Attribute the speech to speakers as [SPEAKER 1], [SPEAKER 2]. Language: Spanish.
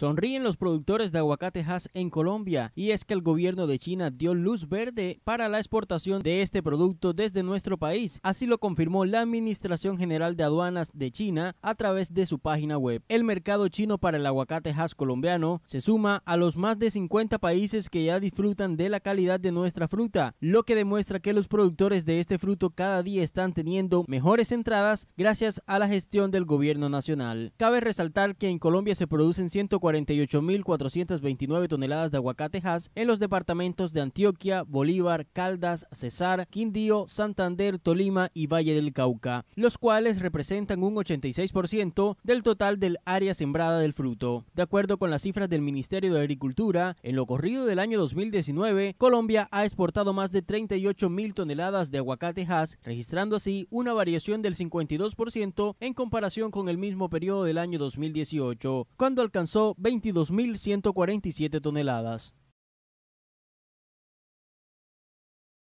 [SPEAKER 1] Sonríen los productores de aguacate has en Colombia y es que el gobierno de China dio luz verde para la exportación de este producto desde nuestro país. Así lo confirmó la Administración General de Aduanas de China a través de su página web. El mercado chino para el aguacate Hass colombiano se suma a los más de 50 países que ya disfrutan de la calidad de nuestra fruta, lo que demuestra que los productores de este fruto cada día están teniendo mejores entradas gracias a la gestión del gobierno nacional. Cabe resaltar que en Colombia se producen 140 48.429 toneladas de aguacatejas en los departamentos de Antioquia, Bolívar, Caldas, Cesar, Quindío, Santander, Tolima y Valle del Cauca, los cuales representan un 86% del total del área sembrada del fruto. De acuerdo con las cifras del Ministerio de Agricultura, en lo corrido del año 2019, Colombia ha exportado más de 38.000 toneladas de aguacatejas, registrando así una variación del 52% en comparación con el mismo periodo del año 2018, cuando alcanzó 22.147 toneladas.